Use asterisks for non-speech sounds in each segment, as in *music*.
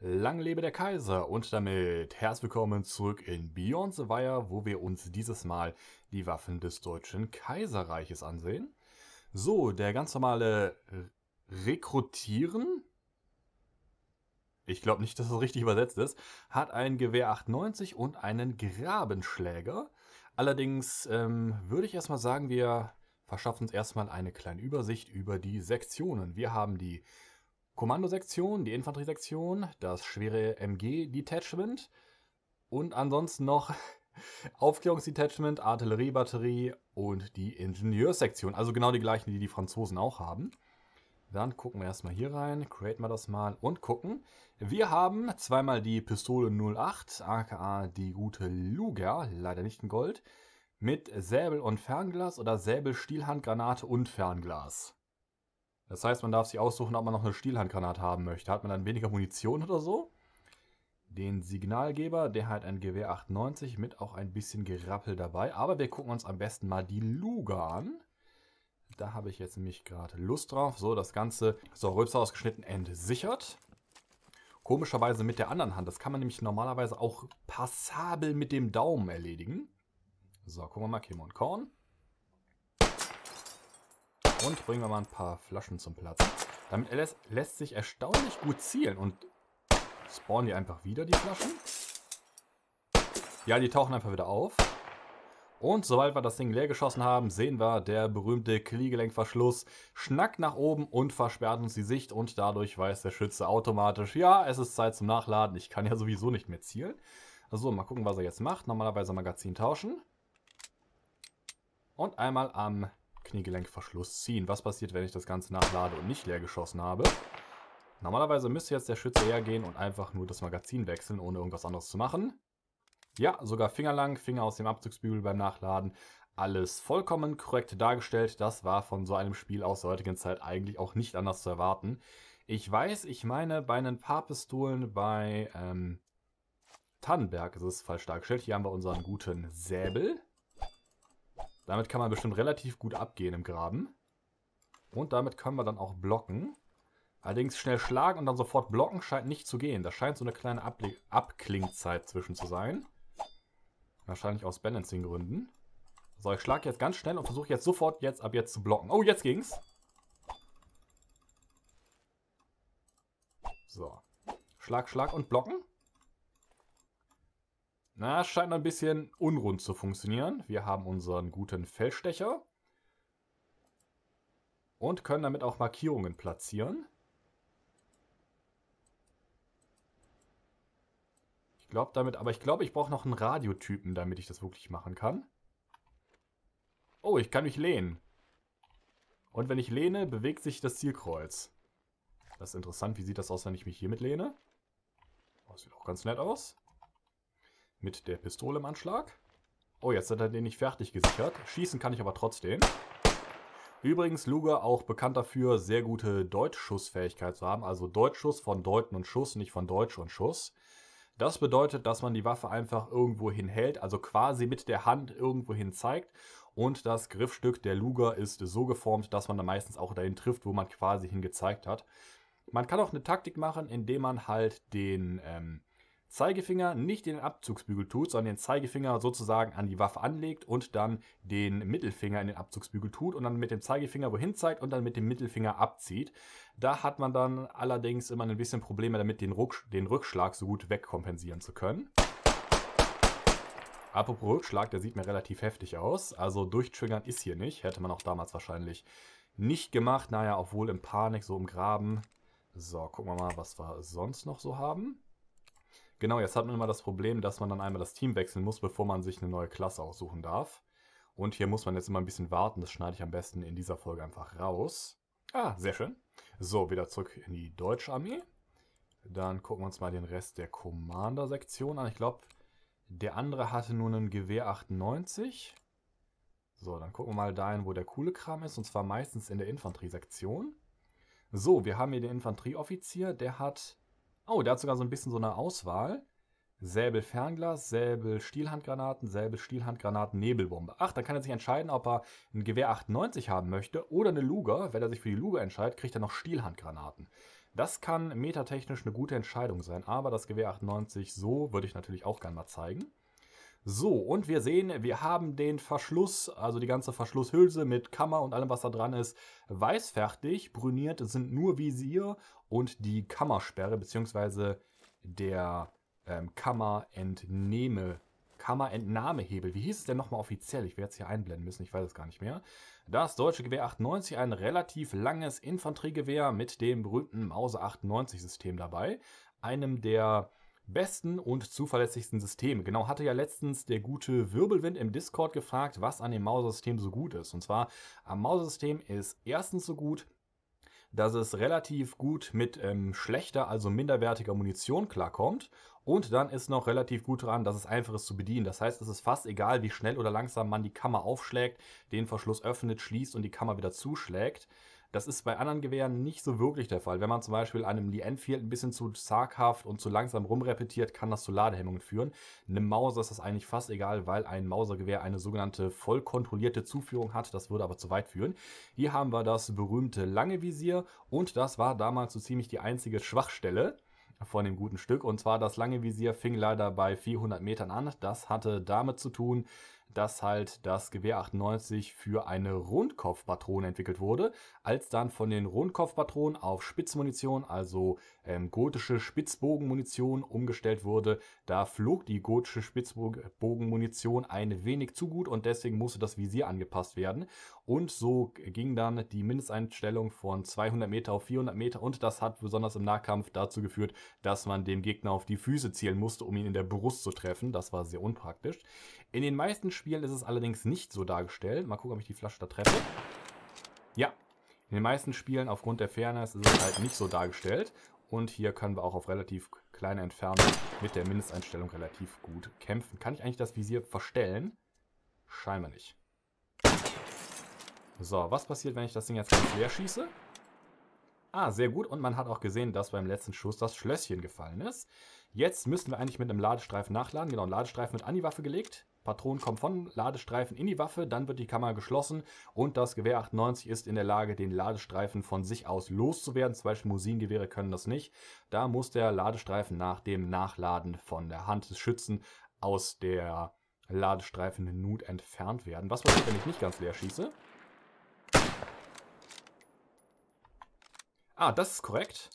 Lang lebe der Kaiser und damit herzlich willkommen zurück in Beyond the Wire, wo wir uns dieses Mal die Waffen des Deutschen Kaiserreiches ansehen. So, der ganz normale Rekrutieren, ich glaube nicht, dass das richtig übersetzt ist, hat ein Gewehr 890 und einen Grabenschläger. Allerdings ähm, würde ich erstmal sagen, wir verschaffen uns erstmal eine kleine Übersicht über die Sektionen. Wir haben die Kommandosektion, die Infanteriesektion, das schwere MG-Detachment und ansonsten noch *laughs* Aufklärungsdetachment, Artilleriebatterie und die Ingenieurssektion. Also genau die gleichen, die die Franzosen auch haben. Dann gucken wir erstmal hier rein, create mal das mal und gucken. Wir haben zweimal die Pistole 08, aka die gute Luger, leider nicht in Gold, mit Säbel und Fernglas oder Säbel, Stielhandgranate und Fernglas. Das heißt, man darf sich aussuchen, ob man noch eine Stielhandgranate haben möchte. Hat man dann weniger Munition oder so? Den Signalgeber, der hat ein Gewehr 98 mit auch ein bisschen Gerappel dabei. Aber wir gucken uns am besten mal die Luger an. Da habe ich jetzt nämlich gerade Lust drauf. So, das Ganze, so, Rülpser ausgeschnitten, entsichert. Komischerweise mit der anderen Hand. Das kann man nämlich normalerweise auch passabel mit dem Daumen erledigen. So, gucken wir mal, Kim und Korn. Und bringen wir mal ein paar Flaschen zum Platz. Damit LS lässt sich erstaunlich gut zielen und spawnen die einfach wieder, die Flaschen. Ja, die tauchen einfach wieder auf. Und sobald wir das Ding leer geschossen haben, sehen wir, der berühmte Kniegelenkverschluss schnackt nach oben und versperrt uns die Sicht und dadurch weiß der Schütze automatisch, ja, es ist Zeit zum Nachladen, ich kann ja sowieso nicht mehr zielen. Also mal gucken, was er jetzt macht. Normalerweise Magazin tauschen. Und einmal am Kniegelenkverschluss ziehen. Was passiert, wenn ich das Ganze nachlade und nicht leer geschossen habe? Normalerweise müsste jetzt der Schütze hergehen und einfach nur das Magazin wechseln, ohne irgendwas anderes zu machen. Ja, sogar fingerlang, Finger aus dem Abzugsbügel beim Nachladen. Alles vollkommen korrekt dargestellt. Das war von so einem Spiel aus der heutigen Zeit eigentlich auch nicht anders zu erwarten. Ich weiß, ich meine, bei ein paar Pistolen bei ähm, Tannenberg ist es falsch dargestellt. Hier haben wir unseren guten Säbel. Damit kann man bestimmt relativ gut abgehen im Graben. Und damit können wir dann auch blocken. Allerdings schnell schlagen und dann sofort blocken scheint nicht zu gehen. Da scheint so eine kleine Abli Abklingzeit zwischen zu sein. Wahrscheinlich aus Balancing-Gründen. So, ich schlage jetzt ganz schnell und versuche jetzt sofort jetzt ab jetzt zu blocken. Oh, jetzt ging's. So. Schlag, Schlag und blocken. Na, scheint ein bisschen unrund zu funktionieren. Wir haben unseren guten Fellstecher. Und können damit auch Markierungen platzieren. Ich glaube damit, aber ich glaube, ich brauche noch einen Radiotypen, damit ich das wirklich machen kann. Oh, ich kann mich lehnen. Und wenn ich lehne, bewegt sich das Zielkreuz. Das ist interessant. Wie sieht das aus, wenn ich mich hiermit lehne? Oh, das sieht auch ganz nett aus mit der Pistole im Anschlag. Oh, jetzt hat er den nicht fertig gesichert. Schießen kann ich aber trotzdem. Übrigens Luger auch bekannt dafür, sehr gute Deutschschussfähigkeit zu haben. Also Deutschschuss von Deuten und Schuss, nicht von Deutsch und Schuss. Das bedeutet, dass man die Waffe einfach irgendwo hinhält, also quasi mit der Hand irgendwo hin zeigt. Und das Griffstück der Luger ist so geformt, dass man dann meistens auch dahin trifft, wo man quasi hingezeigt hat. Man kann auch eine Taktik machen, indem man halt den ähm, Zeigefinger nicht in den Abzugsbügel tut, sondern den Zeigefinger sozusagen an die Waffe anlegt und dann den Mittelfinger in den Abzugsbügel tut und dann mit dem Zeigefinger wohin zeigt und dann mit dem Mittelfinger abzieht. Da hat man dann allerdings immer ein bisschen Probleme damit, den, Ruck, den Rückschlag so gut wegkompensieren zu können. Apropos Rückschlag, der sieht mir relativ heftig aus. Also durchtriggern ist hier nicht. Hätte man auch damals wahrscheinlich nicht gemacht. Naja, obwohl in Panik, so im Graben. So, gucken wir mal, was wir sonst noch so haben. Genau, jetzt hat man immer das Problem, dass man dann einmal das Team wechseln muss, bevor man sich eine neue Klasse aussuchen darf. Und hier muss man jetzt immer ein bisschen warten, das schneide ich am besten in dieser Folge einfach raus. Ah, sehr schön. So, wieder zurück in die Deutsche Armee. Dann gucken wir uns mal den Rest der Commander-Sektion an. Ich glaube, der andere hatte nur einen Gewehr 98. So, dann gucken wir mal dahin, wo der coole Kram ist, und zwar meistens in der Infanterie-Sektion. So, wir haben hier den Infanterieoffizier, der hat Oh, der hat sogar so ein bisschen so eine Auswahl. Säbel Fernglas, Säbel Stielhandgranaten, Säbel Stielhandgranaten, Nebelbombe. Ach, dann kann er sich entscheiden, ob er ein Gewehr 98 haben möchte oder eine Luger. Wenn er sich für die Luger entscheidet, kriegt er noch Stielhandgranaten. Das kann metatechnisch eine gute Entscheidung sein, aber das Gewehr 98 so würde ich natürlich auch gerne mal zeigen. So, und wir sehen, wir haben den Verschluss, also die ganze Verschlusshülse mit Kammer und allem, was da dran ist, weißfertig. Brüniert sind nur Visier und die Kammersperre, beziehungsweise der ähm, Kammerentnehme, Kammerentnahmehebel. Wie hieß es denn nochmal offiziell? Ich werde es hier einblenden müssen, ich weiß es gar nicht mehr. Das deutsche Gewehr 98, ein relativ langes Infanteriegewehr mit dem berühmten Mauser 98 System dabei. Einem der besten und zuverlässigsten System. Genau, hatte ja letztens der gute Wirbelwind im Discord gefragt, was an dem Maussystem so gut ist. Und zwar, am Maussystem ist erstens so gut, dass es relativ gut mit ähm, schlechter, also minderwertiger Munition klarkommt. Und dann ist noch relativ gut daran, dass es einfach ist zu bedienen. Das heißt, es ist fast egal, wie schnell oder langsam man die Kammer aufschlägt, den Verschluss öffnet, schließt und die Kammer wieder zuschlägt. Das ist bei anderen Gewehren nicht so wirklich der Fall. Wenn man zum Beispiel einem Lee Enfield ein bisschen zu zaghaft und zu langsam rumrepetiert, kann das zu Ladehemmungen führen. Einem Mauser ist das eigentlich fast egal, weil ein Mausergewehr eine sogenannte vollkontrollierte Zuführung hat. Das würde aber zu weit führen. Hier haben wir das berühmte lange Visier und das war damals so ziemlich die einzige Schwachstelle von dem guten Stück. Und zwar das lange Visier fing leider bei 400 Metern an. Das hatte damit zu tun, dass halt das Gewehr 98 für eine Rundkopfpatrone entwickelt wurde, als dann von den Rundkopfpatronen auf Spitzmunition, also ähm, gotische Spitzbogenmunition umgestellt wurde. Da flog die gotische Spitzbogenmunition ein wenig zu gut und deswegen musste das Visier angepasst werden. Und so ging dann die Mindesteinstellung von 200 Meter auf 400 Meter und das hat besonders im Nahkampf dazu geführt, dass man dem Gegner auf die Füße zielen musste, um ihn in der Brust zu treffen. Das war sehr unpraktisch. In den meisten Spielen ist es allerdings nicht so dargestellt. Mal gucken, ob ich die Flasche da treffe. Ja, in den meisten Spielen aufgrund der Fairness ist es halt nicht so dargestellt. Und hier können wir auch auf relativ kleine Entfernung mit der Mindesteinstellung relativ gut kämpfen. Kann ich eigentlich das Visier verstellen? Scheinbar nicht. So, was passiert, wenn ich das Ding jetzt ganz leer schieße? Ah, sehr gut. Und man hat auch gesehen, dass beim letzten Schuss das Schlösschen gefallen ist. Jetzt müssen wir eigentlich mit einem Ladestreifen nachladen. Genau, ein Ladestreifen wird an die Waffe gelegt. Patronen kommen von Ladestreifen in die Waffe, dann wird die Kammer geschlossen und das Gewehr 98 ist in der Lage, den Ladestreifen von sich aus loszuwerden. Zum Beispiel Musinengewehre können das nicht. Da muss der Ladestreifen nach dem Nachladen von der Hand des Schützen aus der Ladestreifen Nut entfernt werden. Was passiert, wenn ich nicht ganz leer schieße? Ah, das ist korrekt.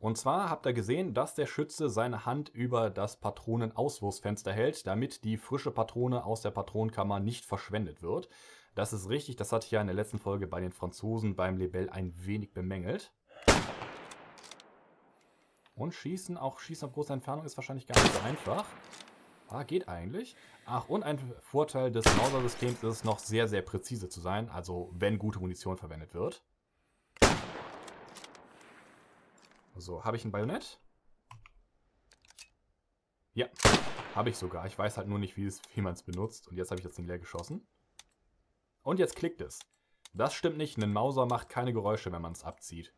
Und zwar habt ihr gesehen, dass der Schütze seine Hand über das Patronenauswurfsfenster hält, damit die frische Patrone aus der Patronenkammer nicht verschwendet wird. Das ist richtig, das hatte ich ja in der letzten Folge bei den Franzosen beim Lebel ein wenig bemängelt. Und schießen, auch schießen auf große Entfernung ist wahrscheinlich gar nicht so einfach. Ah, geht eigentlich. Ach, und ein Vorteil des Mauser-Systems ist es noch sehr, sehr präzise zu sein, also wenn gute Munition verwendet wird. So, habe ich ein Bajonett? Ja, habe ich sogar. Ich weiß halt nur nicht, wie, wie man es benutzt. Und jetzt habe ich das Ding leer geschossen. Und jetzt klickt es. Das stimmt nicht. Ein Mauser macht keine Geräusche, wenn man es abzieht.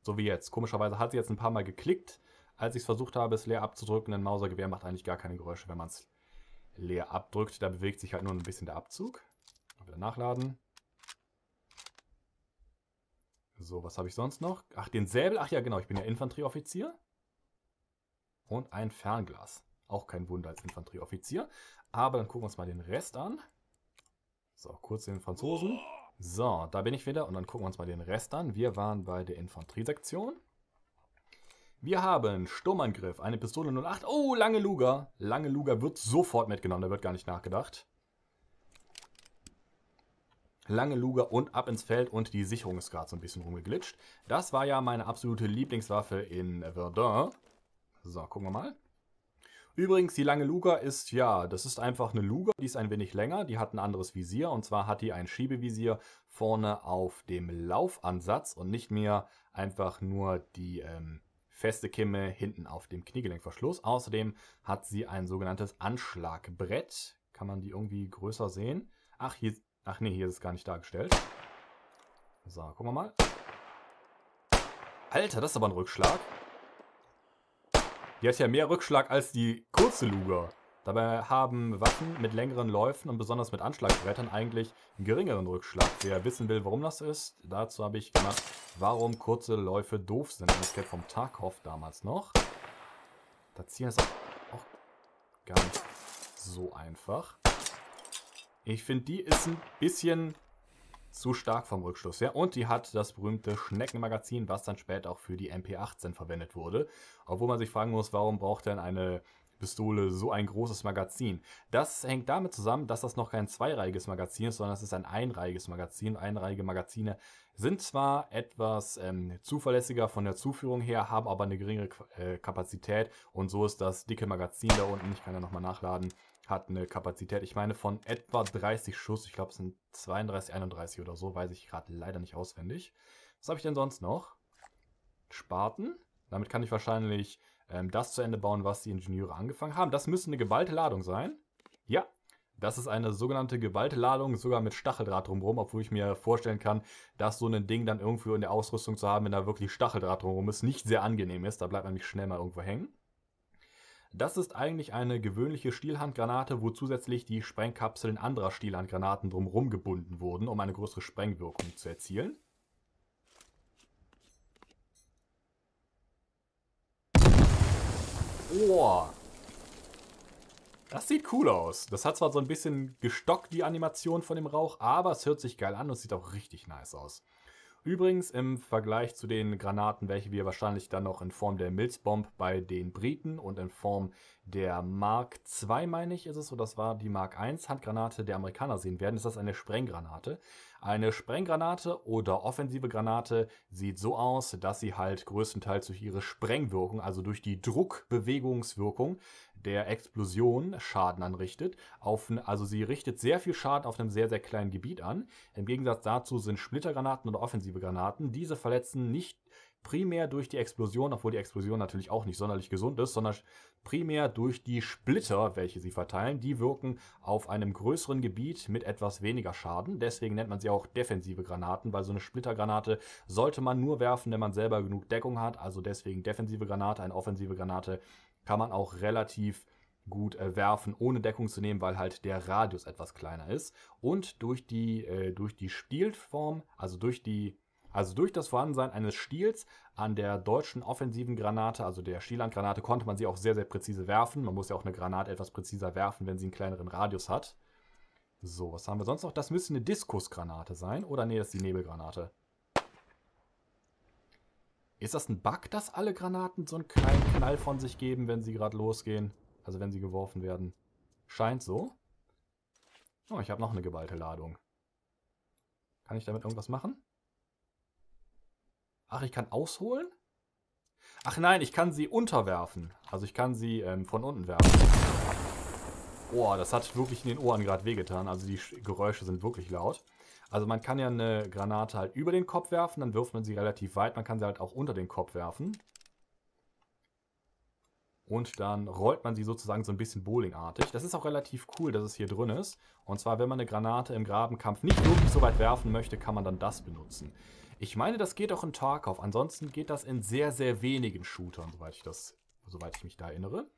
So wie jetzt. Komischerweise hat sie jetzt ein paar Mal geklickt. Als ich es versucht habe, es leer abzudrücken, ein Mausergewehr macht eigentlich gar keine Geräusche, wenn man es leer abdrückt. Da bewegt sich halt nur ein bisschen der Abzug. Wieder nachladen. So, was habe ich sonst noch? Ach, den Säbel. Ach ja, genau, ich bin ja Infanterieoffizier. Und ein Fernglas. Auch kein Wunder als Infanterieoffizier. Aber dann gucken wir uns mal den Rest an. So, kurz den Franzosen. So, da bin ich wieder und dann gucken wir uns mal den Rest an. Wir waren bei der Infanteriesektion. Wir haben Sturmangriff, eine Pistole 08. Oh, lange Luger. Lange Luger wird sofort mitgenommen, da wird gar nicht nachgedacht lange Luger und ab ins Feld und die Sicherung ist gerade so ein bisschen rumgeglitscht. Das war ja meine absolute Lieblingswaffe in Verdun. So, gucken wir mal. Übrigens, die lange Luger ist, ja, das ist einfach eine Luger, die ist ein wenig länger, die hat ein anderes Visier und zwar hat die ein Schiebevisier vorne auf dem Laufansatz und nicht mehr einfach nur die ähm, feste Kimme hinten auf dem Kniegelenkverschluss. Außerdem hat sie ein sogenanntes Anschlagbrett. Kann man die irgendwie größer sehen? Ach, hier Ach nee, hier ist es gar nicht dargestellt. So, gucken wir mal. Alter, das ist aber ein Rückschlag. Die hat ja mehr Rückschlag als die kurze Luger. Dabei haben Waffen mit längeren Läufen und besonders mit Anschlagbrettern eigentlich einen geringeren Rückschlag. Wer wissen will, warum das ist, dazu habe ich gemacht, warum kurze Läufe doof sind. Das geht vom Tarkov damals noch. Da ziehen das auch, auch gar nicht so einfach. Ich finde, die ist ein bisschen zu stark vom Rückschluss her. Und die hat das berühmte Schneckenmagazin, was dann später auch für die MP18 verwendet wurde. Obwohl man sich fragen muss, warum braucht denn eine Pistole so ein großes Magazin? Das hängt damit zusammen, dass das noch kein zweireihiges Magazin ist, sondern es ist ein einreihiges Magazin. Einreihige Magazine sind zwar etwas ähm, zuverlässiger von der Zuführung her, haben aber eine geringere äh, Kapazität. Und so ist das dicke Magazin da unten, ich kann ja nochmal nachladen, hat eine Kapazität, ich meine, von etwa 30 Schuss. Ich glaube, es sind 32, 31 oder so, weiß ich gerade leider nicht auswendig. Was habe ich denn sonst noch? Spaten. Damit kann ich wahrscheinlich ähm, das zu Ende bauen, was die Ingenieure angefangen haben. Das müsste eine geballte Ladung sein. Ja, das ist eine sogenannte Ladung, sogar mit Stacheldraht drumherum, obwohl ich mir vorstellen kann, dass so ein Ding dann irgendwo in der Ausrüstung zu haben, wenn da wirklich Stacheldraht drumherum ist, nicht sehr angenehm ist. Da bleibt man nämlich schnell mal irgendwo hängen. Das ist eigentlich eine gewöhnliche Stielhandgranate, wo zusätzlich die Sprengkapseln anderer Stielhandgranaten drumherum gebunden wurden, um eine größere Sprengwirkung zu erzielen. Oh. Das sieht cool aus. Das hat zwar so ein bisschen gestockt, die Animation von dem Rauch, aber es hört sich geil an und sieht auch richtig nice aus. Übrigens im Vergleich zu den Granaten, welche wir wahrscheinlich dann noch in Form der Milzbomb bei den Briten und in Form der Mark II, meine ich, ist es, so das war die Mark I Handgranate der Amerikaner sehen werden, ist das eine Sprenggranate. Eine Sprenggranate oder offensive Granate sieht so aus, dass sie halt größtenteils durch ihre Sprengwirkung, also durch die Druckbewegungswirkung der Explosion Schaden anrichtet. Auf, also sie richtet sehr viel Schaden auf einem sehr, sehr kleinen Gebiet an. Im Gegensatz dazu sind Splittergranaten oder offensive Granaten. Diese verletzen nicht primär durch die Explosion, obwohl die Explosion natürlich auch nicht sonderlich gesund ist, sondern primär durch die Splitter, welche sie verteilen. Die wirken auf einem größeren Gebiet mit etwas weniger Schaden. Deswegen nennt man sie auch defensive Granaten, weil so eine Splittergranate sollte man nur werfen, wenn man selber genug Deckung hat. Also deswegen defensive Granate, eine offensive Granate kann man auch relativ gut äh, werfen, ohne Deckung zu nehmen, weil halt der Radius etwas kleiner ist. Und durch die, äh, durch die Stielform, also durch die also durch das Vorhandensein eines Stiels an der deutschen offensiven Granate, also der Stielandgranate, konnte man sie auch sehr, sehr präzise werfen. Man muss ja auch eine Granate etwas präziser werfen, wenn sie einen kleineren Radius hat. So, was haben wir sonst noch? Das müsste eine Diskusgranate sein. Oder nee, das ist die Nebelgranate. Ist das ein Bug, dass alle Granaten so einen kleinen Knall von sich geben, wenn sie gerade losgehen? Also wenn sie geworfen werden. Scheint so. Oh, ich habe noch eine geballte Ladung. Kann ich damit irgendwas machen? Ach, ich kann ausholen? Ach nein, ich kann sie unterwerfen. Also ich kann sie ähm, von unten werfen. Oh, das hat wirklich in den Ohren gerade wehgetan. Also die Geräusche sind wirklich laut. Also man kann ja eine Granate halt über den Kopf werfen, dann wirft man sie relativ weit. Man kann sie halt auch unter den Kopf werfen. Und dann rollt man sie sozusagen so ein bisschen bowlingartig. Das ist auch relativ cool, dass es hier drin ist. Und zwar, wenn man eine Granate im Grabenkampf nicht wirklich so weit werfen möchte, kann man dann das benutzen. Ich meine, das geht auch in Tarkov. Ansonsten geht das in sehr, sehr wenigen Shootern, soweit ich, das, soweit ich mich da erinnere.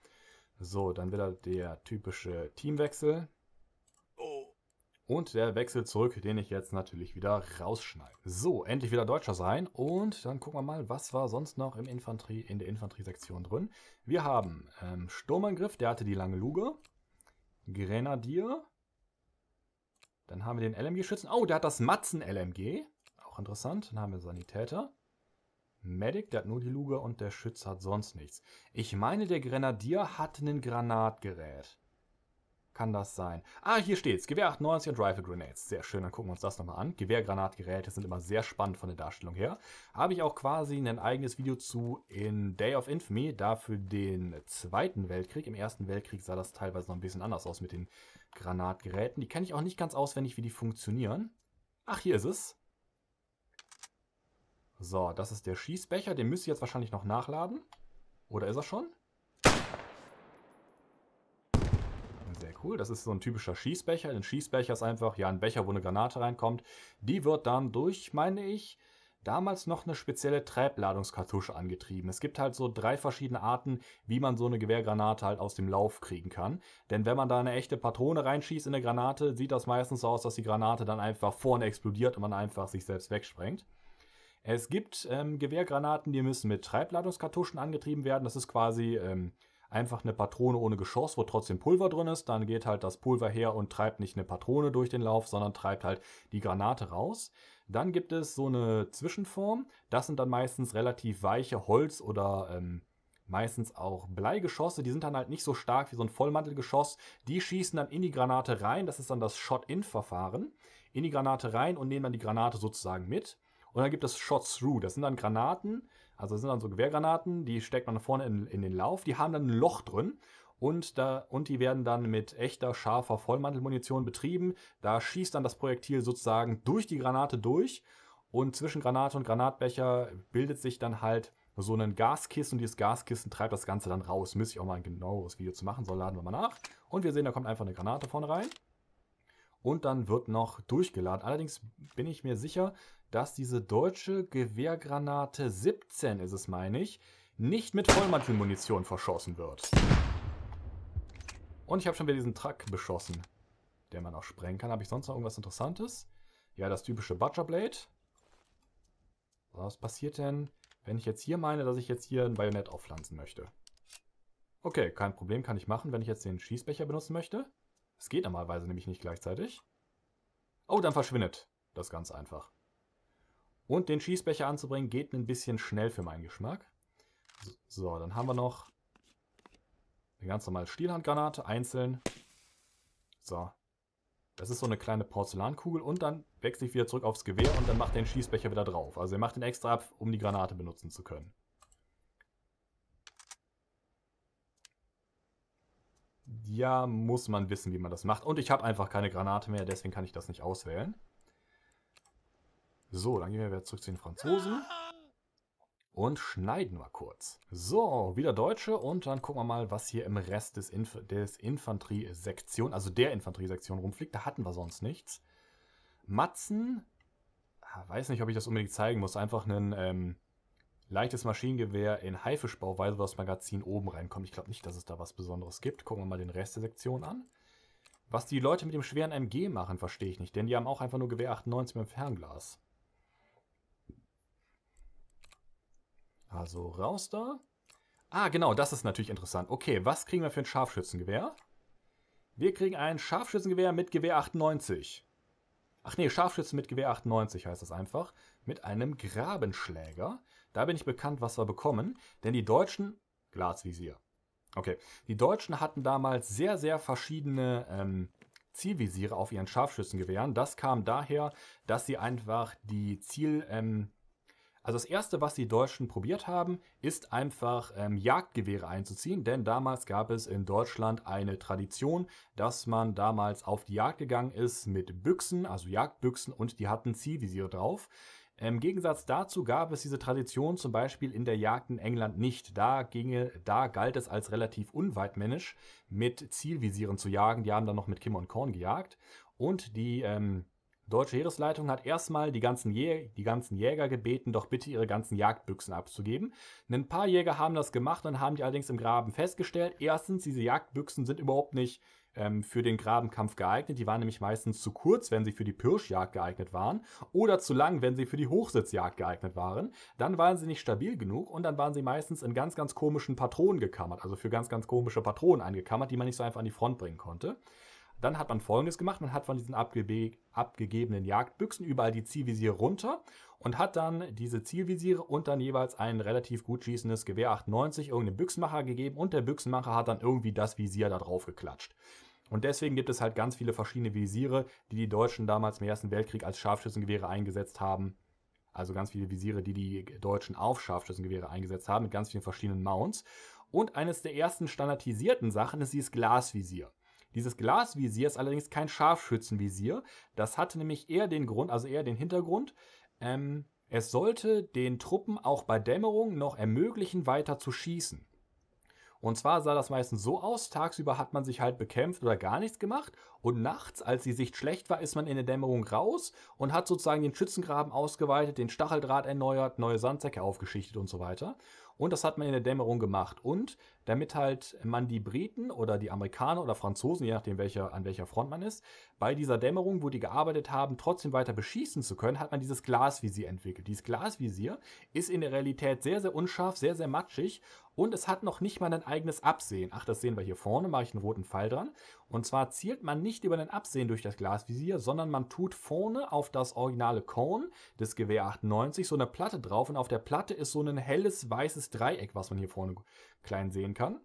So, dann wieder der typische Teamwechsel. Und der Wechsel zurück, den ich jetzt natürlich wieder rausschneide. So, endlich wieder Deutscher sein. Und dann gucken wir mal, was war sonst noch im Infanterie, in der Infanterie-Sektion drin. Wir haben ähm, Sturmangriff, der hatte die lange Luge. Grenadier. Dann haben wir den LMG-Schützen. Oh, der hat das Matzen-LMG. Auch interessant. Dann haben wir Sanitäter. Medic, der hat nur die Luge und der Schütze hat sonst nichts. Ich meine, der Grenadier hat ein Granatgerät kann das sein? Ah, hier steht's. Gewehr 98 und Rifle Grenades. Sehr schön, dann gucken wir uns das nochmal an. Gewehrgranatgeräte sind immer sehr spannend von der Darstellung her. Habe ich auch quasi ein eigenes Video zu in Day of Infamy, da für den Zweiten Weltkrieg. Im Ersten Weltkrieg sah das teilweise noch ein bisschen anders aus mit den Granatgeräten. Die kenne ich auch nicht ganz auswendig, wie die funktionieren. Ach, hier ist es. So, das ist der Schießbecher. Den müsste ich jetzt wahrscheinlich noch nachladen. Oder ist er schon? cool. Das ist so ein typischer Schießbecher. Ein Schießbecher ist einfach, ja, ein Becher, wo eine Granate reinkommt. Die wird dann durch, meine ich, damals noch eine spezielle Treibladungskartusche angetrieben. Es gibt halt so drei verschiedene Arten, wie man so eine Gewehrgranate halt aus dem Lauf kriegen kann. Denn wenn man da eine echte Patrone reinschießt in eine Granate, sieht das meistens so aus, dass die Granate dann einfach vorne explodiert und man einfach sich selbst wegsprengt. Es gibt ähm, Gewehrgranaten, die müssen mit Treibladungskartuschen angetrieben werden. Das ist quasi ähm, einfach eine Patrone ohne Geschoss, wo trotzdem Pulver drin ist. Dann geht halt das Pulver her und treibt nicht eine Patrone durch den Lauf, sondern treibt halt die Granate raus. Dann gibt es so eine Zwischenform. Das sind dann meistens relativ weiche Holz- oder ähm, meistens auch Bleigeschosse. Die sind dann halt nicht so stark wie so ein Vollmantelgeschoss. Die schießen dann in die Granate rein. Das ist dann das Shot-In-Verfahren. In die Granate rein und nehmen dann die Granate sozusagen mit. Und dann gibt es Shot-Through. Das sind dann Granaten, also das sind dann so Gewehrgranaten, die steckt man vorne in, in den Lauf, die haben dann ein Loch drin und, da, und die werden dann mit echter, scharfer Vollmantelmunition betrieben. Da schießt dann das Projektil sozusagen durch die Granate durch und zwischen Granate und Granatbecher bildet sich dann halt so ein Gaskissen und dieses Gaskissen treibt das Ganze dann raus. Müsste ich auch mal ein genaueres Video zu machen, soll laden wir mal nach. Und wir sehen, da kommt einfach eine Granate vorne rein. Und dann wird noch durchgeladen. Allerdings bin ich mir sicher, dass diese deutsche Gewehrgranate 17 ist es, meine ich, nicht mit Vollmantelmunition verschossen wird. Und ich habe schon wieder diesen Truck beschossen, der man auch sprengen kann. Habe ich sonst noch irgendwas Interessantes? Ja, das typische Butcher Blade. Was passiert denn, wenn ich jetzt hier meine, dass ich jetzt hier ein Bajonett aufpflanzen möchte? Okay, kein Problem, kann ich machen, wenn ich jetzt den Schießbecher benutzen möchte. Es geht normalerweise nämlich nicht gleichzeitig. Oh, dann verschwindet das ganz einfach. Und den Schießbecher anzubringen geht ein bisschen schnell für meinen Geschmack. So, dann haben wir noch eine ganz normale Stielhandgranate, einzeln. So. Das ist so eine kleine Porzellankugel und dann wechsle ich wieder zurück aufs Gewehr und dann macht er den Schießbecher wieder drauf. Also er macht den extra ab, um die Granate benutzen zu können. Ja, muss man wissen, wie man das macht. Und ich habe einfach keine Granate mehr, deswegen kann ich das nicht auswählen. So, dann gehen wir wieder zurück zu den Franzosen. Und schneiden mal kurz. So, wieder Deutsche und dann gucken wir mal, was hier im Rest des, Inf des Infanteriesektion, also der Infanterie-Sektion rumfliegt. Da hatten wir sonst nichts. Matzen, ah, weiß nicht, ob ich das unbedingt zeigen muss. Einfach ein ähm, leichtes Maschinengewehr in Haifischbauweise, wo das Magazin oben reinkommt. Ich glaube nicht, dass es da was Besonderes gibt. Gucken wir mal den Rest der Sektion an. Was die Leute mit dem schweren MG machen, verstehe ich nicht, denn die haben auch einfach nur Gewehr 98 mit dem Fernglas. Also raus da. Ah, genau, das ist natürlich interessant. Okay, was kriegen wir für ein Scharfschützengewehr? Wir kriegen ein Scharfschützengewehr mit Gewehr 98. Ach nee, Scharfschützen mit Gewehr 98 heißt das einfach. Mit einem Grabenschläger. Da bin ich bekannt, was wir bekommen. Denn die Deutschen... Glasvisier. Okay, die Deutschen hatten damals sehr, sehr verschiedene ähm, Zielvisiere auf ihren Scharfschützengewehren. Das kam daher, dass sie einfach die Ziel... Ähm, also das Erste, was die Deutschen probiert haben, ist einfach ähm, Jagdgewehre einzuziehen, denn damals gab es in Deutschland eine Tradition, dass man damals auf die Jagd gegangen ist mit Büchsen, also Jagdbüchsen und die hatten Zielvisiere drauf. Im Gegensatz dazu gab es diese Tradition zum Beispiel in der Jagd in England nicht. Da ginge, da galt es als relativ unweitmännisch, mit Zielvisieren zu jagen. Die haben dann noch mit Kim und Korn gejagt. Und die ähm, Deutsche Heeresleitung hat erstmal die ganzen, die ganzen Jäger gebeten, doch bitte ihre ganzen Jagdbüchsen abzugeben. Ein paar Jäger haben das gemacht, und haben die allerdings im Graben festgestellt, erstens, diese Jagdbüchsen sind überhaupt nicht ähm, für den Grabenkampf geeignet. Die waren nämlich meistens zu kurz, wenn sie für die Pirschjagd geeignet waren, oder zu lang, wenn sie für die Hochsitzjagd geeignet waren. Dann waren sie nicht stabil genug und dann waren sie meistens in ganz, ganz komischen Patronen gekammert, also für ganz, ganz komische Patronen eingekammert, die man nicht so einfach an die Front bringen konnte. Dann hat man folgendes gemacht: Man hat von diesen abge abgegebenen Jagdbüchsen überall die Zielvisiere runter und hat dann diese Zielvisiere und dann jeweils ein relativ gut schießendes Gewehr 890 irgendeinem Büchsenmacher gegeben und der Büchsenmacher hat dann irgendwie das Visier da drauf geklatscht. Und deswegen gibt es halt ganz viele verschiedene Visiere, die die Deutschen damals im Ersten Weltkrieg als Scharfschützengewehre eingesetzt haben. Also ganz viele Visiere, die die Deutschen auf Scharfschützengewehre eingesetzt haben, mit ganz vielen verschiedenen Mounts. Und eines der ersten standardisierten Sachen ist dieses Glasvisier. Dieses Glasvisier ist allerdings kein Scharfschützenvisier. Das hatte nämlich eher den Grund, also eher den Hintergrund, ähm, es sollte den Truppen auch bei Dämmerung noch ermöglichen, weiter zu schießen. Und zwar sah das meistens so aus, tagsüber hat man sich halt bekämpft oder gar nichts gemacht und nachts, als die Sicht schlecht war, ist man in der Dämmerung raus und hat sozusagen den Schützengraben ausgeweitet, den Stacheldraht erneuert, neue Sandsäcke aufgeschichtet und so weiter. Und das hat man in der Dämmerung gemacht. Und damit halt man die Briten oder die Amerikaner oder Franzosen, je nachdem welcher, an welcher Front man ist, bei dieser Dämmerung, wo die gearbeitet haben, trotzdem weiter beschießen zu können, hat man dieses Glasvisier entwickelt. Dieses Glasvisier ist in der Realität sehr, sehr unscharf, sehr, sehr matschig und es hat noch nicht mal ein eigenes Absehen. Ach, das sehen wir hier vorne, mache ich einen roten Pfeil dran. Und zwar zielt man nicht über den Absehen durch das Glasvisier, sondern man tut vorne auf das originale Cone des Gewehr 98 so eine Platte drauf und auf der Platte ist so ein helles weißes Dreieck, was man hier vorne klein sehen kann.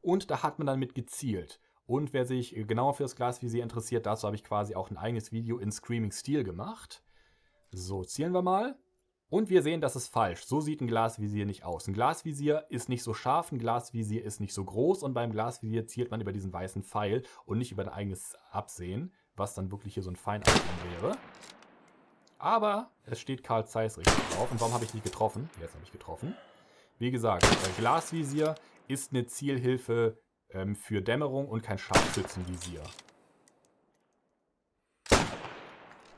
Und da hat man dann mit gezielt. Und wer sich genauer für das Glasvisier interessiert, dazu habe ich quasi auch ein eigenes Video in Screaming Steel gemacht. So, zielen wir mal. Und wir sehen, das ist falsch. So sieht ein Glasvisier nicht aus. Ein Glasvisier ist nicht so scharf, ein Glasvisier ist nicht so groß und beim Glasvisier zielt man über diesen weißen Pfeil und nicht über ein eigenes Absehen, was dann wirklich hier so ein Feinabsehen wäre. Aber es steht Karl Zeiss richtig drauf. Und warum habe ich nicht getroffen? Jetzt habe ich getroffen. Wie gesagt, Glasvisier ist eine Zielhilfe ähm, für Dämmerung und kein Scharfschützenvisier.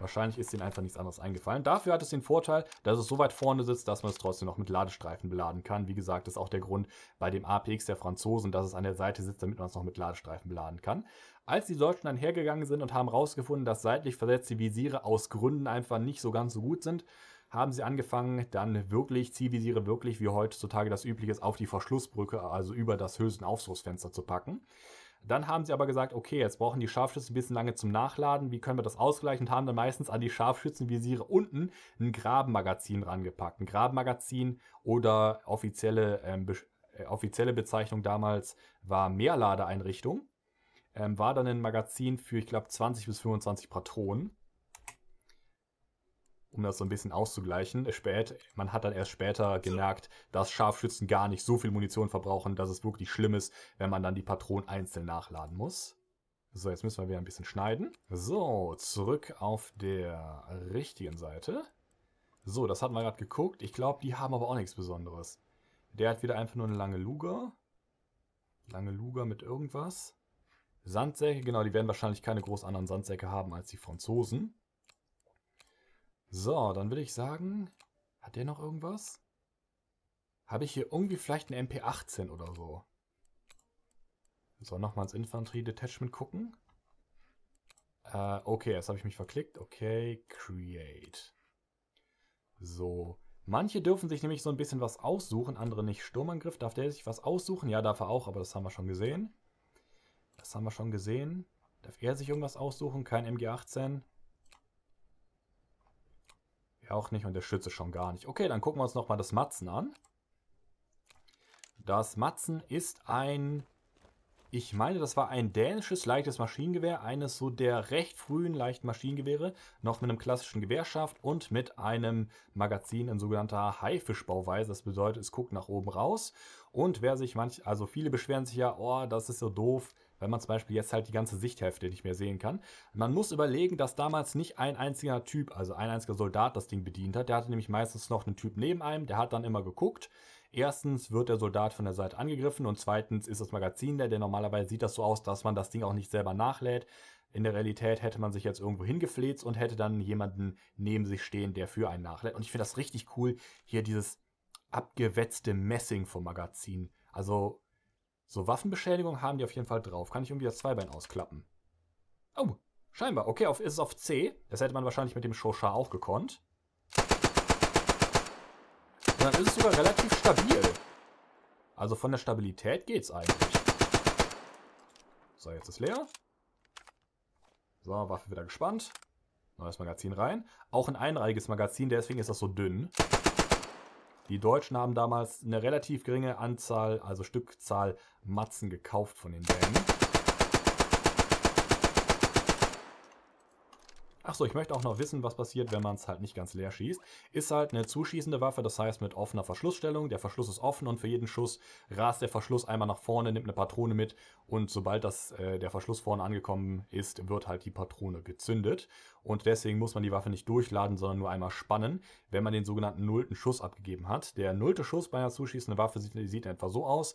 Wahrscheinlich ist ihnen einfach nichts anderes eingefallen. Dafür hat es den Vorteil, dass es so weit vorne sitzt, dass man es trotzdem noch mit Ladestreifen beladen kann. Wie gesagt, ist auch der Grund bei dem APX der Franzosen, dass es an der Seite sitzt, damit man es noch mit Ladestreifen beladen kann. Als die Deutschen dann hergegangen sind und haben herausgefunden, dass seitlich versetzte Visiere aus Gründen einfach nicht so ganz so gut sind, haben sie angefangen, dann wirklich Zielvisiere wirklich, wie heutzutage das übliche ist, auf die Verschlussbrücke, also über das Hülsenaufzugsfenster zu packen. Dann haben sie aber gesagt, okay, jetzt brauchen die Scharfschützen ein bisschen lange zum Nachladen, wie können wir das ausgleichen? Und haben dann meistens an die Scharfschützenvisiere unten ein Grabenmagazin rangepackt. Ein Grabenmagazin oder offizielle, ähm, be äh, offizielle Bezeichnung damals war Mehrladeeinrichtung. Ähm, war dann ein Magazin für, ich glaube, 20 bis 25 Patronen um das so ein bisschen auszugleichen. Spät, man hat dann erst später gemerkt, dass Scharfschützen gar nicht so viel Munition verbrauchen, dass es wirklich schlimm ist, wenn man dann die Patronen einzeln nachladen muss. So, jetzt müssen wir wieder ein bisschen schneiden. So, zurück auf der richtigen Seite. So, das hatten wir gerade geguckt. Ich glaube, die haben aber auch nichts Besonderes. Der hat wieder einfach nur eine lange Luger. Lange Luger mit irgendwas. Sandsäcke, genau, die werden wahrscheinlich keine groß anderen Sandsäcke haben als die Franzosen. So, dann würde ich sagen, hat der noch irgendwas? Habe ich hier irgendwie vielleicht ein MP18 oder so? So, nochmal ins Infanterie-Detachment gucken. Äh, okay, jetzt habe ich mich verklickt. Okay, Create. So. Manche dürfen sich nämlich so ein bisschen was aussuchen, andere nicht. Sturmangriff, darf der sich was aussuchen? Ja, darf er auch, aber das haben wir schon gesehen. Das haben wir schon gesehen. Darf er sich irgendwas aussuchen? Kein MG18. Er auch nicht und der Schütze schon gar nicht. Okay, dann gucken wir uns nochmal das Matzen an. Das Matzen ist ein, ich meine, das war ein dänisches leichtes Maschinengewehr, eines so der recht frühen leichten Maschinengewehre, noch mit einem klassischen Gewehrschaft und mit einem Magazin in sogenannter Haifischbauweise. Das bedeutet, es guckt nach oben raus. Und wer sich manch, also viele beschweren sich ja, oh, das ist so doof, wenn man zum Beispiel jetzt halt die ganze Sichthälfte nicht mehr sehen kann. Man muss überlegen, dass damals nicht ein einziger Typ, also ein einziger Soldat das Ding bedient hat. Der hatte nämlich meistens noch einen Typ neben einem, der hat dann immer geguckt. Erstens wird der Soldat von der Seite angegriffen und zweitens ist das Magazin der, denn normalerweise sieht das so aus, dass man das Ding auch nicht selber nachlädt. In der Realität hätte man sich jetzt irgendwo hingefleht und hätte dann jemanden neben sich stehen, der für einen nachlädt. Und ich finde das richtig cool, hier dieses abgewetzte Messing vom Magazin. Also so, Waffenbeschädigung haben die auf jeden Fall drauf. Kann ich irgendwie das Zweibein ausklappen? Oh, scheinbar. Okay, auf, ist es auf C. Das hätte man wahrscheinlich mit dem Shosha auch gekonnt. Und dann ist es sogar relativ stabil. Also von der Stabilität geht's eigentlich. So, jetzt ist leer. So, Waffe wieder gespannt. Neues Magazin rein. Auch ein einreihiges Magazin, deswegen ist das so dünn. Die Deutschen haben damals eine relativ geringe Anzahl, also Stückzahl Matzen gekauft von den Dänen. Achso, ich möchte auch noch wissen, was passiert, wenn man es halt nicht ganz leer schießt. Ist halt eine zuschießende Waffe, das heißt mit offener Verschlussstellung. Der Verschluss ist offen und für jeden Schuss rast der Verschluss einmal nach vorne, nimmt eine Patrone mit und sobald das, äh, der Verschluss vorne angekommen ist, wird halt die Patrone gezündet. Und deswegen muss man die Waffe nicht durchladen, sondern nur einmal spannen, wenn man den sogenannten nullten Schuss abgegeben hat. Der nullte Schuss bei einer zuschießenden Waffe sieht, sieht etwa so aus.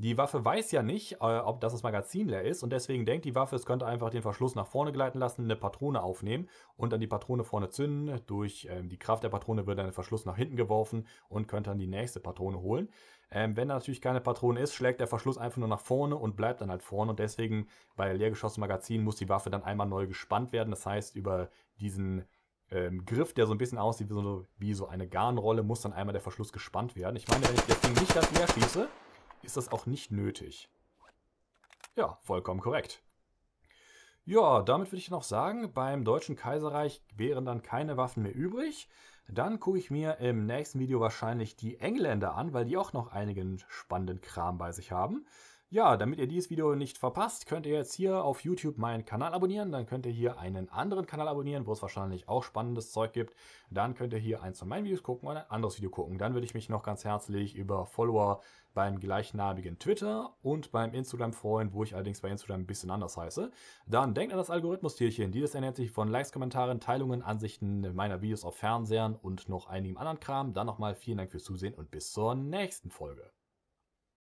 Die Waffe weiß ja nicht, äh, ob das Magazin leer ist und deswegen denkt die Waffe, es könnte einfach den Verschluss nach vorne gleiten lassen, eine Patrone aufnehmen und dann die Patrone vorne zünden. Durch äh, die Kraft der Patrone wird dann der Verschluss nach hinten geworfen und könnte dann die nächste Patrone holen. Ähm, wenn da natürlich keine Patrone ist, schlägt der Verschluss einfach nur nach vorne und bleibt dann halt vorne und deswegen bei leergeschossenen Magazin muss die Waffe dann einmal neu gespannt werden. Das heißt, über diesen ähm, Griff, der so ein bisschen aussieht wie so, wie so eine Garnrolle, muss dann einmal der Verschluss gespannt werden. Ich meine, wenn ich das Ding nicht das leer schieße, ist das auch nicht nötig. Ja, vollkommen korrekt. Ja, damit würde ich noch sagen, beim Deutschen Kaiserreich wären dann keine Waffen mehr übrig. Dann gucke ich mir im nächsten Video wahrscheinlich die Engländer an, weil die auch noch einigen spannenden Kram bei sich haben. Ja, damit ihr dieses Video nicht verpasst, könnt ihr jetzt hier auf YouTube meinen Kanal abonnieren. Dann könnt ihr hier einen anderen Kanal abonnieren, wo es wahrscheinlich auch spannendes Zeug gibt. Dann könnt ihr hier eins von meinen Videos gucken oder ein anderes Video gucken. Dann würde ich mich noch ganz herzlich über Follower beim gleichnamigen Twitter und beim Instagram freuen, wo ich allerdings bei Instagram ein bisschen anders heiße. Dann denkt an das Algorithmus-Tierchen. Dieses ernährt sich von Likes, Kommentaren, Teilungen, Ansichten meiner Videos auf Fernsehern und noch einigem anderen Kram. Dann nochmal vielen Dank fürs Zusehen und bis zur nächsten Folge.